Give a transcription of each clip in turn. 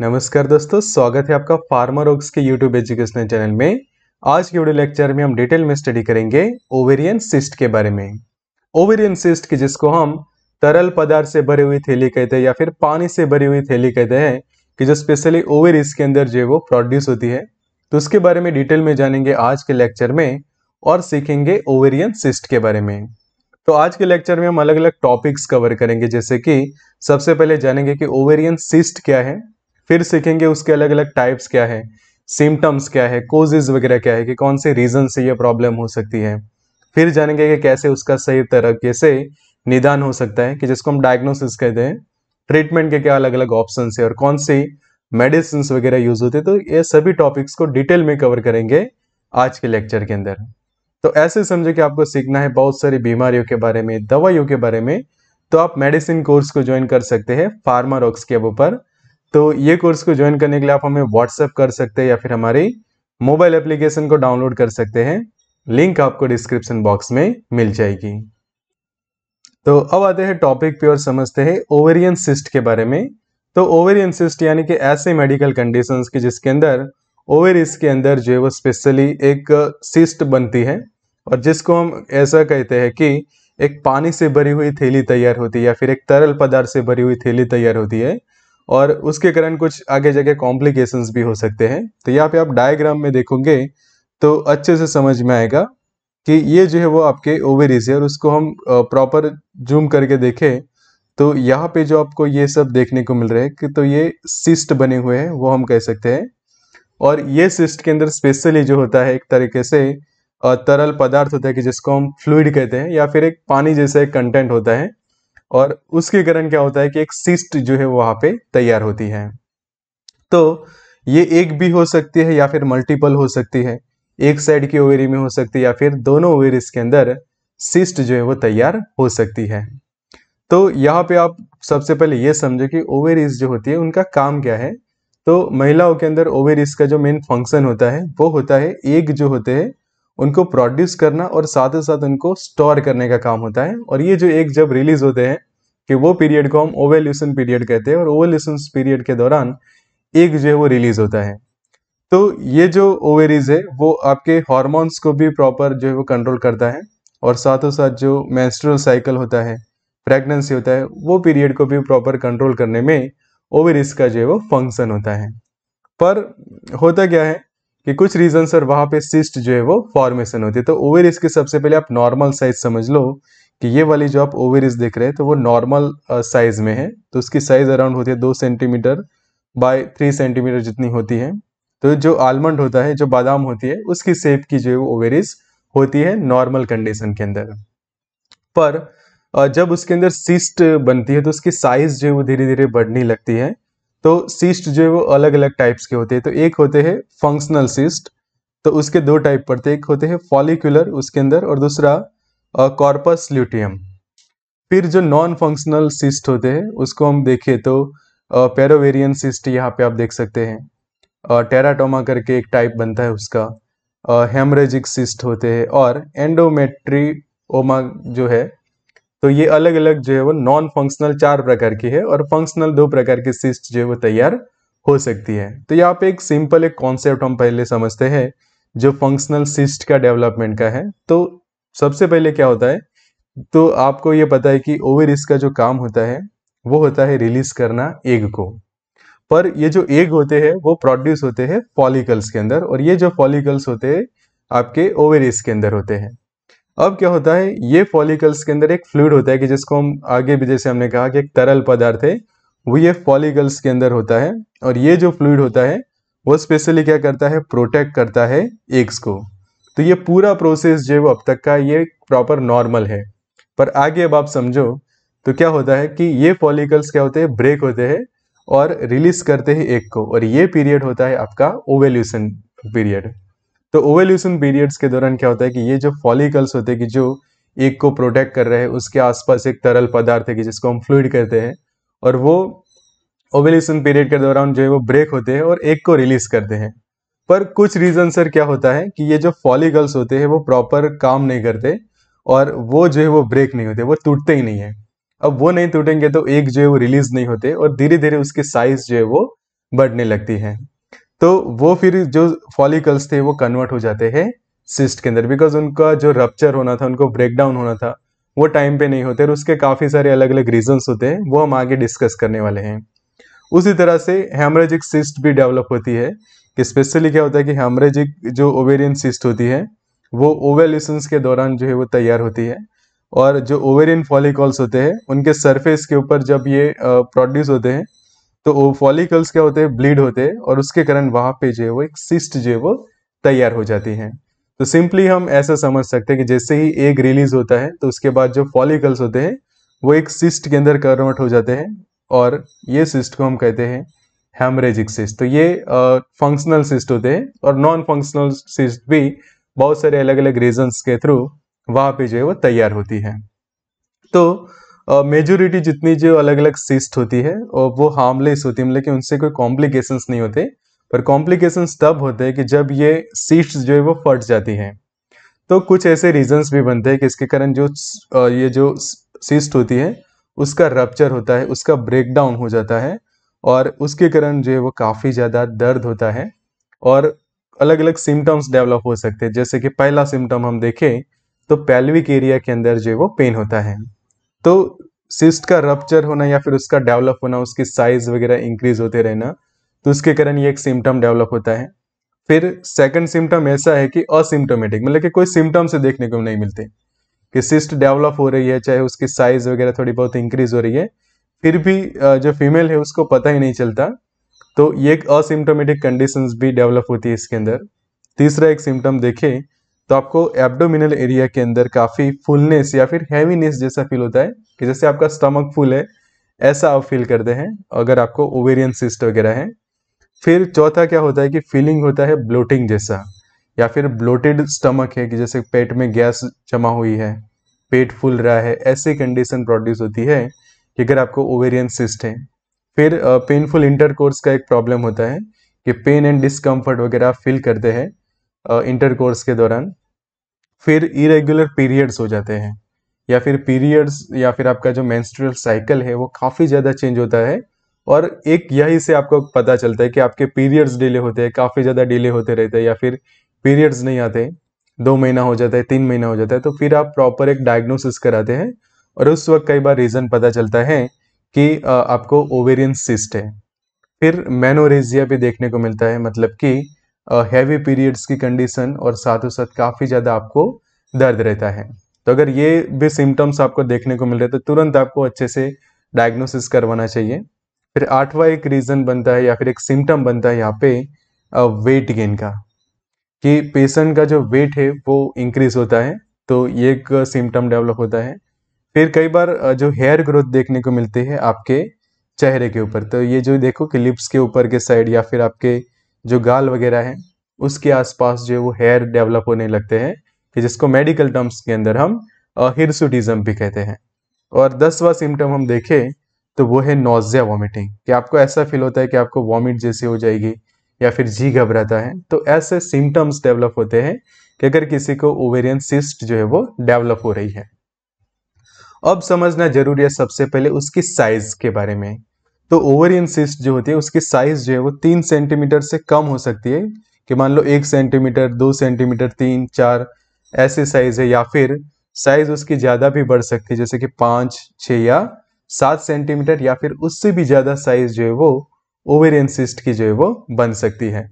नमस्कार दोस्तों स्वागत है आपका फार्मर ओक्स के यूट्यूब एजुकेशनल चैनल में आज के वीडियो लेक्चर में हम डिटेल में स्टडी करेंगे ओवेरियन सिस्ट के बारे में ओवेरियन सिस्ट की जिसको हम तरल पदार्थ से भरी हुई थैली कहते हैं या फिर पानी से भरी हुई थैली कहते हैं कि जो स्पेशली ओवेरिस के अंदर जो है वो प्रोड्यूस होती है तो उसके बारे में डिटेल में जानेंगे आज के लेक्चर में और सीखेंगे ओवेरियन सिस्ट के बारे में तो आज के लेक्चर में हम अलग अलग टॉपिक्स कवर करेंगे जैसे कि सबसे पहले जानेंगे कि ओवेरियन सिस्ट क्या है फिर सीखेंगे उसके अलग अलग टाइप्स क्या है सिम्टम्स क्या है कोजेज वगैरह क्या है कि कौन से रीज़न से ये प्रॉब्लम हो सकती है फिर जानेंगे कि कैसे उसका सही तरीके से निदान हो सकता है कि जिसको हम डायग्नोसिस कहते हैं ट्रीटमेंट के क्या अलग अलग ऑप्शन है और कौन सी मेडिसिन वगैरह यूज होते हैं तो ये सभी टॉपिक्स को डिटेल में कवर करेंगे आज के लेक्चर के अंदर तो ऐसे समझे कि आपको सीखना है बहुत सारी बीमारियों के बारे में दवाइयों के बारे में तो आप मेडिसिन कोर्स को ज्वाइन कर सकते हैं फार्मा रॉक्स के ऊपर तो ये कोर्स को ज्वाइन करने के लिए आप हमें व्हाट्सअप कर सकते हैं या फिर हमारी मोबाइल एप्लीकेशन को डाउनलोड कर सकते हैं लिंक आपको डिस्क्रिप्शन बॉक्स में मिल जाएगी तो अब आते हैं टॉपिक पे और समझते हैं ओवेरियन सिस्ट के बारे में तो ओवेरियन सिस्ट यानी कि ऐसे मेडिकल कंडीशन की जिसके अंदर ओवेरिस के अंदर जो है वो स्पेशली एक सिस्ट बनती है और जिसको हम ऐसा कहते हैं कि एक पानी से भरी हुई थैली तैयार होती है या फिर एक तरल पदार्थ से भरी हुई थैली तैयार होती है और उसके कारण कुछ आगे जगह कॉम्प्लिकेशंस भी हो सकते हैं तो यहाँ पे आप डायग्राम में देखोगे तो अच्छे से समझ में आएगा कि ये जो है वो आपके ओवेरीज है और उसको हम प्रॉपर जूम करके देखें तो यहाँ पे जो आपको ये सब देखने को मिल रहा है कि तो ये सिस्ट बने हुए हैं वो हम कह सकते हैं और ये सिस्ट के अंदर स्पेशली जो होता है एक तरीके से तरल पदार्थ होता है कि जिसको हम फ्लूड कहते हैं या फिर एक पानी जैसा एक कंटेंट होता है और उसके कारण क्या होता है कि एक सिस्ट जो है वहां पे तैयार होती है तो ये एक भी हो सकती है या फिर मल्टीपल हो सकती है एक साइड की ओवेरी में हो सकती है या फिर दोनों ओवेरिस के अंदर सिस्ट जो है वो तैयार हो सकती है तो यहाँ पे आप सबसे पहले ये समझो कि ओवेरीज जो होती है उनका काम क्या है तो महिलाओं के अंदर ओवेरिस का जो मेन फंक्शन होता है वो होता है एक जो होते हैं उनको प्रोड्यूस करना और साथ ही साथ उनको स्टोर करने का काम होता है और ये जो एक जब रिलीज होते हैं कि वो पीरियड को हम ओवेल्यूशन पीरियड कहते हैं और ओवेल्यूशन पीरियड के दौरान एक जो है वो रिलीज होता है तो ये जो ओवेरीज है वो आपके हॉर्मोन्स को भी प्रॉपर जो है वो कंट्रोल करता है और साथ ही साथ जो मैंस्ट्रल साइकिल होता है प्रेगनेंसी होता है वो पीरियड को भी प्रॉपर कंट्रोल करने में ओवेरीज का जो है वो फंक्शन होता है पर होता क्या है कि कुछ रीजन सर वहां पे सिस्ट जो है वो फॉर्मेशन होती है तो ओवेरिस की सबसे पहले आप नॉर्मल साइज समझ लो कि ये वाली जो आप ओवेरिस देख रहे हैं तो वो नॉर्मल साइज में है तो उसकी साइज अराउंड होती है दो सेंटीमीटर बाय थ्री सेंटीमीटर जितनी होती है तो जो आलमंड होता है जो बादाम होती है उसकी सेप की जो है वो ओवेरिस होती है नॉर्मल कंडीशन के अंदर पर जब उसके अंदर सिस्ट बनती है तो उसकी साइज जो है वो धीरे धीरे बढ़ने लगती है तो सिस्ट जो है वो अलग अलग टाइप्स के होते हैं तो एक होते हैं फंक्शनल सिस्ट तो उसके दो टाइप पड़ते हैं एक होते हैं फॉलिकुलर उसके अंदर और दूसरा कॉर्पस ल्यूटियम फिर जो नॉन फंक्शनल सिस्ट होते हैं उसको हम देखें तो पेरोवेरियन सिस्ट यहाँ पे आप देख सकते हैं टेराटोमा करके एक टाइप बनता है उसका हेमरेजिक सिस्ट होते हैं और एंडोमेट्री ओमा जो है तो ये अलग अलग जो है वो नॉन फंक्शनल चार प्रकार की है और फंक्शनल दो प्रकार की सिस्ट जो है वो तैयार हो सकती है तो यहाँ पे एक सिंपल एक कॉन्सेप्ट हम पहले समझते हैं जो फंक्शनल सिस्ट का डेवलपमेंट का है तो सबसे पहले क्या होता है तो आपको ये पता है कि ओवर का जो काम होता है वो होता है रिलीज करना एग को पर ये जो एग होते हैं वो प्रोड्यूस होते हैं फॉलिकल्स के अंदर और ये जो फॉलिकल्स होते हैं आपके ओवरीज के अंदर होते हैं अब क्या होता है ये फॉलिकल्स के अंदर एक फ्लूड होता है कि जिसको हम आगे भी जैसे हमने कहा कि एक तरल पदार्थ है वो ये फॉलिकल्स के अंदर होता है और ये जो फ्लूड होता है वो स्पेशली क्या करता है प्रोटेक्ट करता है एग्स को तो ये पूरा प्रोसेस जो है वो अब तक का ये प्रॉपर नॉर्मल है पर आगे अब आप समझो तो क्या होता है कि ये फॉलिकल्स क्या होते हैं ब्रेक होते हैं और रिलीज करते हैं एग को और ये पीरियड होता है आपका ओवेल्यूशन पीरियड तो ओवेल्यूशन पीरियड्स के दौरान क्या होता है कि ये जो फॉलिकल्स होते हैं कि जो एक को प्रोटेक्ट कर रहे हैं उसके आसपास एक तरल पदार्थ है कि जिसको हम फ्लूड कहते हैं और वो ओवेल्यूशन पीरियड के दौरान जो है वो ब्रेक होते हैं और एक को रिलीज करते हैं पर कुछ रीज़न सर क्या होता है कि ये जो फॉलिकल्स होते हैं वो प्रॉपर काम नहीं करते और वो जो है वो ब्रेक नहीं होते वो टूटते ही नहीं है अब वो नहीं टूटेंगे तो एक जो है वो रिलीज नहीं होते और धीरे धीरे उसकी साइज जो है वो बढ़ने लगती है तो वो फिर जो फॉलिकल्स थे वो कन्वर्ट हो जाते हैं सिस्ट के अंदर बिकॉज उनका जो रप्चर होना था उनको ब्रेकडाउन होना था वो टाइम पे नहीं होते और उसके काफ़ी सारे अलग अलग रीजंस होते हैं वो हम आगे डिस्कस करने वाले हैं उसी तरह से हेमरेजिक सिस्ट भी डेवलप होती है कि स्पेशली क्या होता है कि हेमरेजिक जो ओवेरियन सिस्ट होती है वो ओवेल्यूशंस के दौरान जो है वो तैयार होती है और जो ओवेरियन फॉलिकॉल्स होते हैं उनके सरफेस के ऊपर जब ये प्रोड्यूस होते हैं तो वो फॉलिकल्स क्या होते हैं ब्लीड होते हैं और उसके कारण वहां पे जो है वो एक सिस्ट जो है वो तैयार हो जाती है तो सिंपली हम ऐसा समझ सकते हैं कि जैसे ही एग रिलीज होता है तो उसके बाद जो फॉलिकल्स होते हैं वो एक सिस्ट के अंदर कन्वर्ट हो जाते हैं और ये सिस्ट को हम कहते हैं हेमरेजिक सिस्ट तो ये फंक्शनल सिस्ट होते हैं और नॉन फंक्शनल सिस्ट भी बहुत सारे अलग अलग रीजन्स के थ्रू वहाँ पे जो है वो तैयार होती है तो मेजोरिटी जितनी जो अलग अलग सिस्ट होती है और वो हार्मलेस होती है मतलब कि उनसे कोई कॉम्प्लिकेशंस नहीं होते पर कॉम्प्लिकेशन तब होते हैं कि जब ये सीस्ट जो है वो फट जाती हैं तो कुछ ऐसे रीजंस भी बनते हैं कि इसके कारण जो ये जो सिस्ट होती है उसका रप्चर होता है उसका ब्रेकडाउन हो जाता है और उसके कारण जो है वो काफ़ी ज़्यादा दर्द होता है और अलग अलग सिम्टम्स डेवलप हो सकते हैं जैसे कि पहला सिम्टम हम देखें तो पैल्विक एरिया के अंदर जो है वो पेन होता है तो सिस्ट का रप्चर होना या फिर उसका डेवलप होना उसकी साइज वगैरह इंक्रीज होते रहना तो उसके कारण ये एक सिम्टम डेवलप होता है फिर सेकंड सिम्टम ऐसा है कि असिम्टोमेटिक मतलब कि कोई सिम्टम से देखने को नहीं मिलते कि सिस्ट डेवलप हो रही है चाहे उसकी साइज वगैरह थोड़ी बहुत इंक्रीज हो रही है फिर भी जो फीमेल है उसको पता ही नहीं चलता तो ये एक असिम्टोमेटिक कंडीशंस भी डेवलप होती है इसके अंदर तीसरा एक सिम्टम देखें तो आपको एब्डोमिनल एरिया के अंदर काफ़ी फुलनेस या फिर हैवीनेस जैसा फील होता है कि जैसे आपका स्टमक फुल है ऐसा आप फील करते हैं अगर आपको ओवेरियन सिस्ट वगैरह है फिर चौथा क्या होता है कि फीलिंग होता है ब्लोटिंग जैसा या फिर ब्लोटेड स्टमक है कि जैसे पेट में गैस जमा हुई है पेट फूल रहा है ऐसी कंडीशन प्रोड्यूस होती है कि अगर आपको ओवेरियन सिस्ट है फिर पेनफुल इंटरकोर्स का एक प्रॉब्लम होता है कि पेन एंड डिस्कम्फर्ट वगैरह फील करते हैं इंटर कोर्स के दौरान फिर इरेगुलर पीरियड्स हो जाते हैं या फिर पीरियड्स या फिर आपका जो मैंस्ट्रल साइकिल है वो काफ़ी ज़्यादा चेंज होता है और एक यही से आपको पता चलता है कि आपके पीरियड्स डिले होते हैं काफ़ी ज़्यादा डिले होते रहते हैं या फिर पीरियड्स नहीं आते दो महीना हो जाता है तीन महीना हो जाता है तो फिर आप प्रॉपर एक डायग्नोसिस कराते हैं और उस वक्त कई बार रीज़न पता चलता है कि आपको ओवेरियन सिस्ट है फिर मैनोरेजिया भी देखने को मिलता है मतलब कि हैवी पीरियड्स की कंडीशन और साथ ही साथ काफ़ी ज़्यादा आपको दर्द रहता है तो अगर ये भी सिम्टम्स आपको देखने को मिल रहे तो तुरंत आपको अच्छे से डायग्नोसिस करवाना चाहिए फिर आठवां एक रीज़न बनता है या फिर एक सिम्टम बनता है यहाँ पे वेट गेन का कि पेशेंट का जो वेट है वो इंक्रीज होता है तो ये एक सिम्टम डेवलप होता है फिर कई बार जो हेयर ग्रोथ देखने को मिलती है आपके चेहरे के ऊपर तो ये जो देखो कि लिप्स के ऊपर के साइड या फिर आपके जो गाल वगैरह है उसके आसपास जो है वो हेयर डेवलप होने लगते हैं कि जिसको मेडिकल टर्म्स के अंदर हम हिरसुटिज्म भी कहते हैं और दसवा सिम्टम हम देखें तो वो है नोजिया वॉमिटिंग कि आपको ऐसा फील होता है कि आपको वॉमिट जैसी हो जाएगी या फिर जी घबराता है तो ऐसे सिम्टम्स डेवलप होते हैं कि अगर किसी को ओवेरियन सिस्ट जो है वो डेवलप हो रही है अब समझना जरूरी है सबसे पहले उसकी साइज के बारे में तो ओवरियन सिस्ट जो होती है उसकी साइज जो है वो तीन सेंटीमीटर से कम हो सकती है कि मान लो एक सेंटीमीटर दो सेंटीमीटर तीन चार ऐसे साइज है या फिर साइज उसकी ज़्यादा भी बढ़ सकती है जैसे कि पांच छ या सात सेंटीमीटर या फिर उससे भी ज़्यादा साइज जो है वो ओवेरियन सिस्ट की जो है वो बन सकती है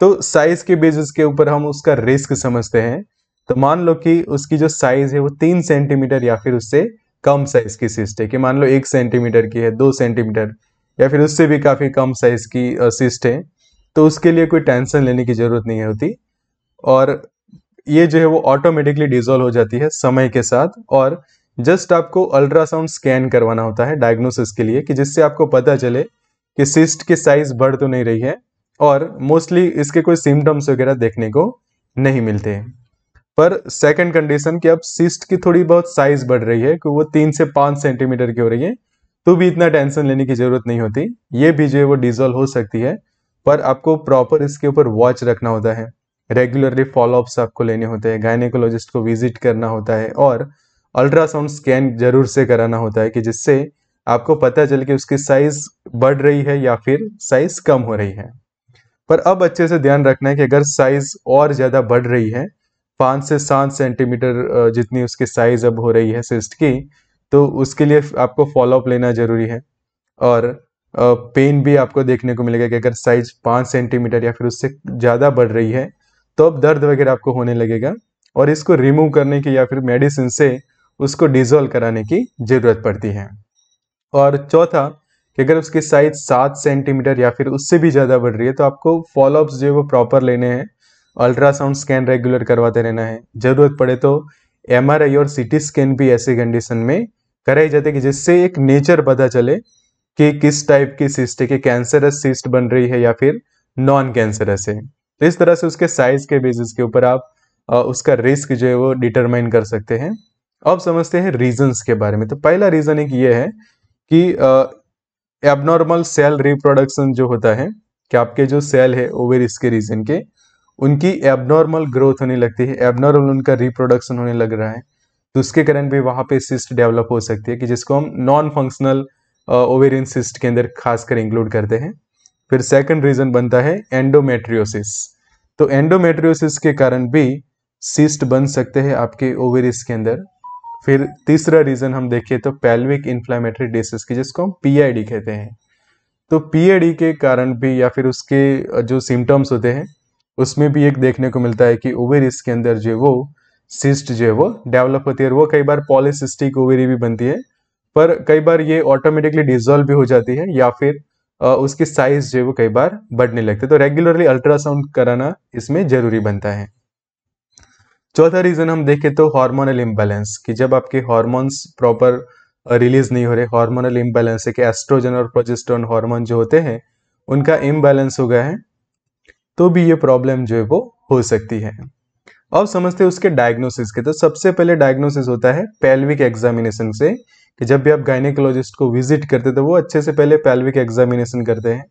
तो साइज के बेसिस के ऊपर हम उसका रिस्क समझते हैं तो मान लो कि उसकी जो साइज है वो तीन सेंटीमीटर या फिर उससे कम साइज की सिस्ट है कि मान लो एक सेंटीमीटर की है दो सेंटीमीटर या फिर उससे भी काफ़ी कम साइज की सिस्ट है तो उसके लिए कोई टेंशन लेने की ज़रूरत नहीं होती और ये जो है वो ऑटोमेटिकली डिजोल्व हो जाती है समय के साथ और जस्ट आपको अल्ट्रासाउंड स्कैन करवाना होता है डायग्नोसिस के लिए कि जिससे आपको पता चले कि सिस्ट की साइज बढ़ तो नहीं रही है और मोस्टली इसके कोई सिम्टम्स वगैरह देखने को नहीं मिलते हैं पर सेकंड कंडीशन कि अब सिस्ट की थोड़ी बहुत साइज बढ़ रही है कि वो तीन से पांच सेंटीमीटर की हो रही है तो भी इतना टेंशन लेने की जरूरत नहीं होती ये भी जो है वो डिजोल्व हो सकती है पर आपको प्रॉपर इसके ऊपर वॉच रखना होता है रेगुलरली फॉलोअप्स आपको लेने होते हैं गायनेकोलॉजिस्ट को विजिट करना होता है और अल्ट्रासाउंड स्कैन जरूर से कराना होता है कि जिससे आपको पता चल कि उसकी साइज बढ़ रही है या फिर साइज कम हो रही है पर अब अच्छे से ध्यान रखना है कि अगर साइज और ज़्यादा बढ़ रही है पाँच से सात सेंटीमीटर जितनी उसकी साइज अब हो रही है सिस्ट की तो उसके लिए आपको फॉलोअप लेना ज़रूरी है और पेन भी आपको देखने को मिलेगा कि अगर साइज पाँच सेंटीमीटर या फिर उससे ज़्यादा बढ़ रही है तो अब दर्द वगैरह आपको होने लगेगा और इसको रिमूव करने की या फिर मेडिसिन से उसको डिजोल्व कराने की ज़रूरत पड़ती है और चौथा कि अगर उसकी साइज सात सेंटीमीटर या फिर उससे भी ज़्यादा बढ़ रही है तो आपको फॉलोअप्स जो है वो प्रॉपर लेने हैं अल्ट्रासाउंड स्कैन रेगुलर करवाते रहना है ज़रूरत पड़े तो एम और सी स्कैन भी ऐसे कंडीशन में कराई जाती है कि जिससे एक नेचर पता चले कि किस टाइप की सिस्ट है कि कैंसरस सिस्ट बन रही है या फिर नॉन कैंसरस है तो इस तरह से उसके साइज के बेसिस के ऊपर आप उसका रिस्क जो है वो डिटरमाइन कर सकते हैं अब समझते हैं रीजंस के बारे में तो पहला रीज़न एक ये है कि एबनॉर्मल सेल रिप्रोडक्शन जो होता है कि आपके जो सेल है रिस्क के रीजन के उनकी एबनॉर्मल ग्रोथ होने लगती है एबनॉर्मल उनका रिप्रोडक्शन होने लग रहा है तो उसके कारण भी वहाँ पे सिस्ट डेवलप हो सकती है कि जिसको हम नॉन फंक्शनल ओवेरियन सिस्ट के अंदर खासकर इंक्लूड करते हैं फिर सेकंड रीजन बनता है एंडोमेट्रियोसिस तो एंडोमेट्रियोसिस के कारण भी सिस्ट बन सकते हैं आपके ओवेरिस के अंदर फिर तीसरा रीजन हम देखें तो पेल्विक इन्फ्लामेटरी डिसीज की जिसको हम पी कहते हैं तो पी के कारण भी या फिर उसके जो सिम्टम्स होते हैं उसमें भी एक देखने को मिलता है कि ओवेरिस के अंदर जो वो सिस्ट जो है वो डेवलप होती है वो कई बार पॉलिसिस्टिक ओवेरी भी बनती है पर कई बार ये ऑटोमेटिकली डिजोल्व भी हो जाती है या फिर उसकी साइज जो है वो कई बार बढ़ने लगती है तो रेगुलरली अल्ट्रासाउंड कराना इसमें जरूरी बनता है चौथा रीजन हम देखें तो हार्मोनल इम्बैलेंस कि जब आपके हार्मोन्स प्रॉपर रिलीज नहीं हो रहे हार्मोनल इम्बैलेंस है कि एस्ट्रोजन और प्रोजेस्ट्रॉन हार्मोन जो होते हैं उनका इम्बैलेंस हो गया है तो भी ये प्रॉब्लम जो है वो हो सकती है अब समझते हैं उसके डायग्नोसिस के तो सबसे पहले डायग्नोसिस होता है पैल्विक एग्जामिनेशन से कि जब भी आप गायनेकोलॉजिस्ट को विजिट करते तो वो अच्छे से पहले पैल्विक एग्जामिनेशन करते हैं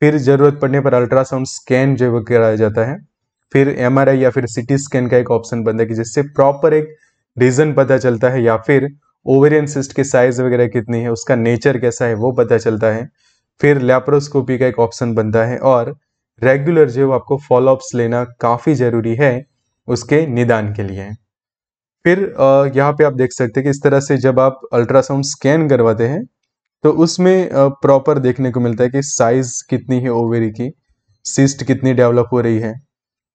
फिर जरूरत पड़ने पर अल्ट्रासाउंड स्कैन जो है कराया जाता है फिर एम या फिर सिटी स्कैन का एक ऑप्शन बनता है कि जिससे प्रॉपर एक रीज़न पता चलता है या फिर ओवेरियन सिस्ट की साइज वगैरह कितनी है उसका नेचर कैसा है वो पता चलता है फिर लैप्रोस्कोपी का एक ऑप्शन बनता है और रेगुलर जो आपको फॉलोअप्स लेना काफ़ी ज़रूरी है उसके निदान के लिए फिर यहाँ पे आप देख सकते हैं कि इस तरह से जब आप अल्ट्रासाउंड स्कैन करवाते हैं तो उसमें प्रॉपर देखने को मिलता है कि साइज़ कितनी है ओवरी की सिस्ट कितनी डेवलप हो रही है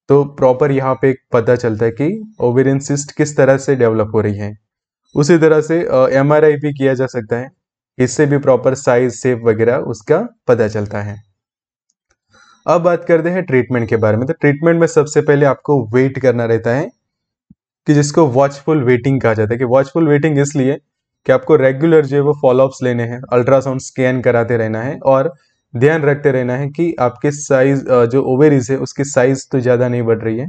तो प्रॉपर यहाँ पे पता चलता है कि ओवेरियन सिस्ट किस तरह से डेवलप हो रही है उसी तरह से एम भी किया जा सकता है इससे भी प्रॉपर साइज सेप वगैरह उसका पता चलता है अब बात करते हैं ट्रीटमेंट के बारे में तो ट्रीटमेंट में सबसे पहले आपको वेट करना रहता है कि जिसको वॉचफुल वेटिंग कहा जाता है कि वॉचफुल वेटिंग इसलिए कि आपको रेगुलर जो है वो फॉलोअप्स लेने हैं अल्ट्रासाउंड स्कैन कराते रहना है और ध्यान रखते रहना है कि आपके साइज जो ओवेरीज है उसकी साइज तो ज़्यादा नहीं बढ़ रही है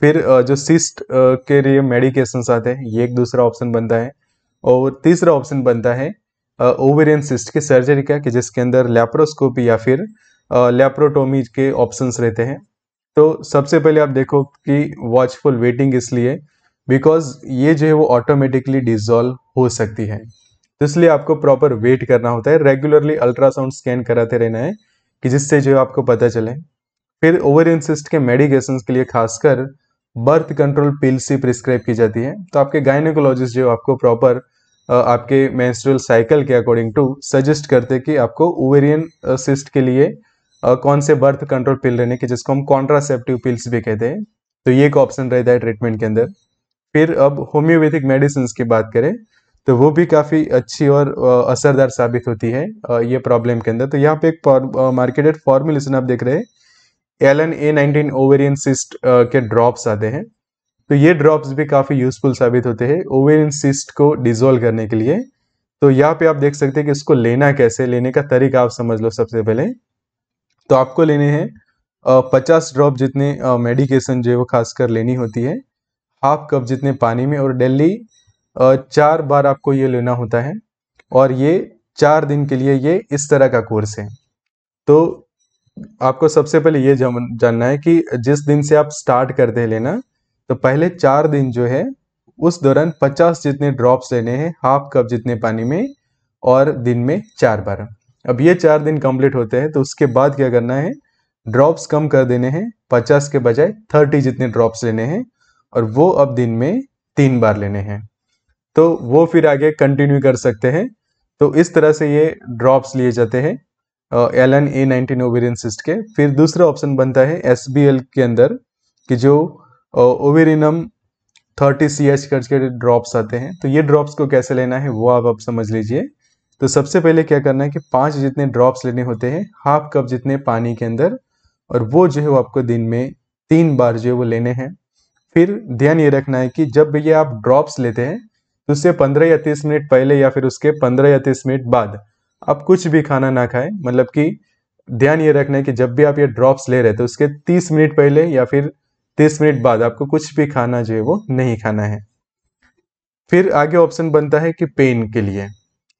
फिर जो सिस्ट के लिए मेडिकेशन आते हैं ये एक दूसरा ऑप्शन बनता है और तीसरा ऑप्शन बनता है ओवेरियन सिस्ट की सर्जरी का कि जिसके अंदर लेप्रोस्कोपी या फिर लेप्रोटोमीज के ऑप्शंस रहते हैं तो सबसे पहले आप देखो कि वॉचफुल वेटिंग इसलिए बिकॉज ये जो है वो ऑटोमेटिकली डिजॉल्व हो सकती है तो इसलिए आपको प्रॉपर वेट करना होता है रेगुलरली अल्ट्रासाउंड स्कैन कराते रहना है कि जिससे जो है आपको पता चले फिर ओवर सिस्ट के मेडिकेशन के लिए खासकर बर्थ कंट्रोल पिल्स ही प्रिस्क्राइब की जाती है तो आपके गायनोकोलॉजिस्ट जो आपको प्रॉपर आपके मेंस्ट्रुअल साइकिल के अकॉर्डिंग टू सजेस्ट करते कि आपको ओवेरियन सिस्ट के लिए कौन से बर्थ कंट्रोल पिल लेने के जिसको हम कॉन्ट्रासेप्टिव पिल्स भी कहते हैं तो ये एक ऑप्शन रहता है ट्रीटमेंट के अंदर फिर अब होम्योपैथिक मेडिसिन की बात करें तो वो भी काफ़ी अच्छी और असरदार साबित होती है ये प्रॉब्लम के अंदर तो यहाँ पे एक मार्केटेड फॉर्मुलेशन आप देख रहे हैं L N A nineteen ovarian cyst के ड्रॉप्स आते हैं तो ये ड्रॉप्स भी काफ़ी यूजफुल साबित होते हैं ओवेरियन सिस्ट को डिजोल्व करने के लिए तो यहाँ पे आप देख सकते हैं कि इसको लेना कैसे लेने का तरीका आप समझ लो सबसे पहले तो आपको लेने हैं पचास ड्रॉप जितने मेडिकेशन जो है वो कर लेनी होती है हाफ कप जितने पानी में और डेली चार बार आपको ये लेना होता है और ये चार दिन के लिए ये इस तरह का कोर्स है तो आपको सबसे पहले ये जानना है कि जिस दिन से आप स्टार्ट करते हैं लेना तो पहले चार दिन जो है उस दौरान पचास जितने ड्रॉप्स लेने हैं हाफ कप जितने पानी में और दिन में चार बार अब ये चार दिन कंप्लीट होते हैं तो उसके बाद क्या करना है ड्रॉप्स कम कर देने हैं पचास के बजाय थर्टी जितने ड्रॉप्स लेने हैं और वो अब दिन में तीन बार लेने हैं तो वो फिर आगे कंटिन्यू कर सकते हैं तो इस तरह से ये ड्रॉप्स लिए जाते हैं L N A nineteen ovarian cyst के फिर दूसरा ऑप्शन बनता है एस बी एल के अंदर कि जो ओवेरिनम थर्टी सी एच करके ड्रॉप्स आते हैं तो ये ड्रॉप्स को कैसे लेना है वो आप आप समझ लीजिए तो सबसे पहले क्या करना है कि पांच जितने ड्रॉप्स लेने होते हैं हाफ कप जितने पानी के अंदर और वो जो है वो आपको दिन में तीन बार जो है वो लेने हैं फिर ध्यान ये रखना है कि जब ये आप ड्रॉप्स लेते हैं तो उससे पंद्रह या तीस मिनट पहले या फिर उसके पंद्रह या तीस मिनट बाद आप कुछ भी खाना ना खाएं मतलब कि ध्यान ये रखना है कि जब भी आप ये ड्रॉप्स ले रहे हैं तो उसके तीस मिनट पहले या फिर तीस मिनट बाद आपको कुछ भी खाना जो है वो नहीं खाना है फिर आगे ऑप्शन बनता है कि पेन के लिए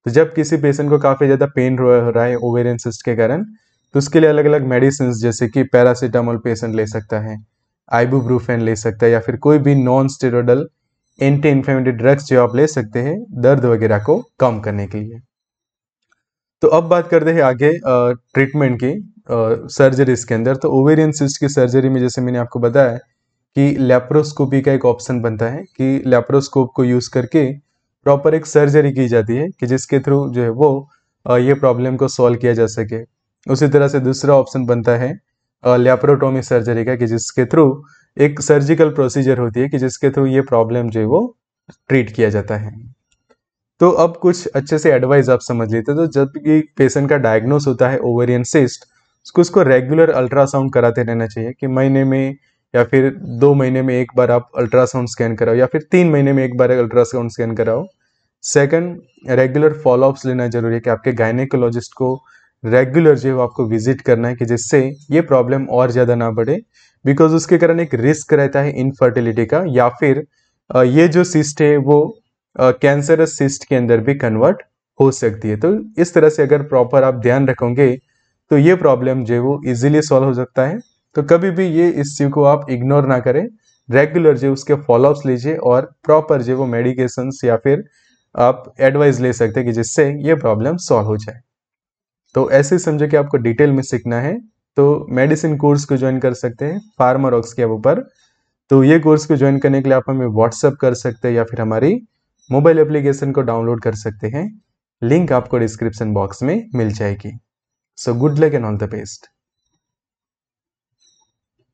तो जब किसी पेशेंट को काफ़ी ज़्यादा पेन हो रहा है ओवेरियन सिस्ट के कारण तो उसके लिए अलग अलग मेडिसिन जैसे कि पैरासीटामोल पेशेंट ले सकता है आइबूब्रूफेन ले सकता है या फिर कोई भी non steroidal anti inflammatory drugs जो आप ले सकते हैं दर्द वगैरह को कम करने के लिए तो अब बात करते हैं आगे ट्रीटमेंट की सर्जरीज के अंदर तो ओवेरियन सिस्ट की सर्जरी में जैसे मैंने आपको बताया कि लेप्रोस्कोपी का एक ऑप्शन बनता है कि लेप्रोस्कोप को यूज़ करके प्रॉपर एक सर्जरी की जाती है कि जिसके थ्रू जो है वो ये प्रॉब्लम को सॉल्व किया जा सके उसी तरह से दूसरा ऑप्शन बनता है लेप्रोटोमी सर्जरी का कि जिसके थ्रू एक सर्जिकल प्रोसीजर होती है कि जिसके थ्रू ये प्रॉब्लम जो है वो ट्रीट किया जाता है तो अब कुछ अच्छे से एडवाइस आप समझ लेते तो जब भी पेशेंट का डायग्नोस होता है ओवेरियन सिस्ट उसको उसको रेगुलर अल्ट्रासाउंड कराते रहना चाहिए कि महीने में या फिर दो महीने में एक बार आप अल्ट्रासाउंड स्कैन कराओ या फिर तीन महीने में एक बार अल्ट्रासाउंड स्कैन कराओ सेकंड रेगुलर फॉलोअप्स लेना जरूरी है कि आपके गायनेकोलॉजिस्ट को रेगुलर जो है आपको विजिट करना है कि जिससे ये प्रॉब्लम और ज़्यादा ना बढ़े बिकॉज उसके कारण एक रिस्क रहता है इनफर्टिलिटी का या फिर ये जो सिस्ट है वो कैंसरस सिस्ट के अंदर भी कन्वर्ट हो सकती है तो इस तरह से अगर प्रॉपर आप ध्यान रखोगे तो ये प्रॉब्लम जो है वो इजीली सॉल्व हो सकता है तो कभी भी ये इश्यू को आप इग्नोर ना करें रेगुलर जो उसके फॉलोअप्स लीजिए और प्रॉपर जो वो मेडिकेशन या फिर आप एडवाइस ले सकते हैं कि जिससे ये प्रॉब्लम सॉल्व हो जाए तो ऐसे समझो कि आपको डिटेल में सीखना है तो मेडिसिन कोर्स को ज्वाइन कर सकते हैं फार्मारॉक्स के ऊपर तो ये कोर्स को ज्वाइन करने के लिए आप हमें व्हाट्सअप कर सकते हैं या फिर हमारी मोबाइल एप्लीकेशन को डाउनलोड कर सकते हैं लिंक आपको डिस्क्रिप्शन बॉक्स में मिल जाएगी so good luck and all the best